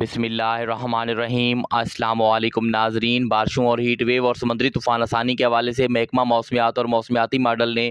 बिसमीम अल्लाम नाजरीन बारिशों और हीट वेव और समुद्री तूफ़ान आसानी के हवाले से महकमा मौसमियात और मौसमियाती मॉडल ने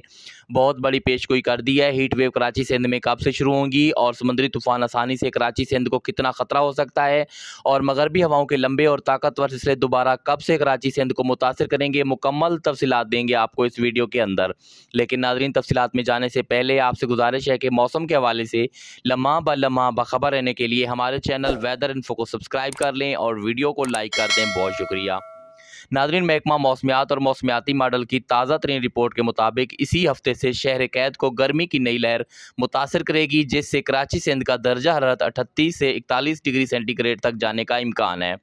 बहुत बड़ी पेशगोई कर दी है हीट वेव कराची सिंध में कब से शुरू होंगी और समुद्री तूफान आसानी से कराची सिंध को कितना ख़तरा हो सकता है और मगरबी हवाओं के लंबे और ताकतवर सिलसिले दोबारा कब से कराची सिंध को मुतासर करेंगे मुकम्मल तफसीत देंगे आपको इस वीडियो के अंदर लेकिन नाजरीन तफसीत में जाने से पहले आपसे गुजारिश है कि मौसम के हवाले से लम्हा ब लम्हा बखबर रहने के लिए हमारे चैनल वेदर इन्फो को सब्सक्राइब कर लें और वीडियो को लाइक कर दें बहुत शुक्रिया नाजरीन महकमा मौसमियात और मौसमियाती मॉडल की ताज़ा तरीन रिपोर्ट के मुताबिक इसी हफ्ते से शहर कैद को गर्मी की नई लहर मुतासर करेगी जिससे कराची सिंध का दर्जा हरत अठतीस से इकतालीस डिग्री सेंटीग्रेड तक जाने का इम्कान है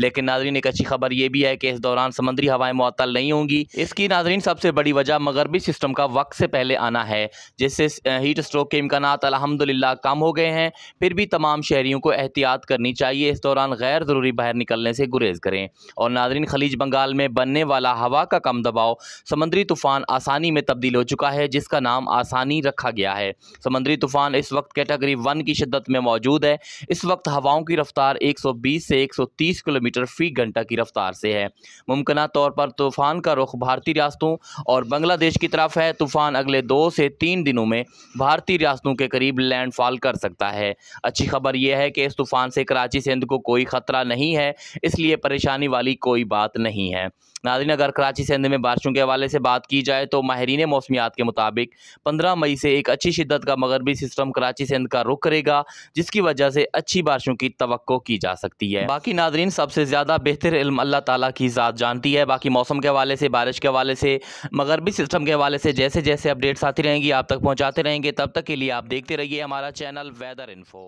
लेकिन नाजरीन एक अच्छी खबर यह भी है कि इस दौरान समंदरी हवाएं मअतल नहीं होंगी इसकी नाजरीन सबसे बड़ी वजह मगरबी सिस्टम का वक्त से पहले आना है जिससे हीट स्ट्रोक के इम्कान अलहमदिल्ला कम हो गए हैं फिर भी तमाम शहरीों को एहतियात करनी चाहिए इस दौरान गैर ज़रूरी बाहर निकलने से गुरेज करें और नाजरीन खलीज बंगाल में बनने वाला हवा का कम दबाव समंदरी तूफ़ान आसानी में तब्दील हो चुका है जिसका नाम आसानी रखा गया है समंदरी तूफ़ान इस वक्त कैटेगरी वन की शिदत में मौजूद है इस वक्त हवाओं की रफ्तार 120 से 130 किलोमीटर फी घंटा की रफ्तार से है मुमकिन तौर पर तूफ़ान का रुख भारतीय रियासतों और बांग्लादेश की तरफ है तूफ़ान अगले दो से तीन दिनों में भारतीय रियासतों के करीब लैंडफॉल कर सकता है अच्छी खबर यह है कि इस तूफ़ान से कराची सिंध को कोई ख़तरा नहीं है इसलिए परेशानी वाली कोई बात नहीं है नादिन अगर कराची सिंध में बारिशों के हवाले से बात की जाए तो माहरीन मौसमियात के मुताबिक पंद्रह मई से एक अच्छी शिदत का मगरबी सिस्टम कराची सिंध का रुख करेगा जिसकी वजह से अच्छी बारिशों की तो की जा सकती है बाकी नादरीन सबसे ज़्यादा बेहतर इल्म अल्लाह ताला की ज़ात जानती है बाकी मौसम के हवाले से बारिश के हवाले से मगरबी सिस्टम के हवाले से जैसे जैसे अपडेट्स आती रहेंगी आप तक पहुँचाते रहेंगे तब तक के लिए आप देखते रहिए हमारा चैनल वेदर इन्फो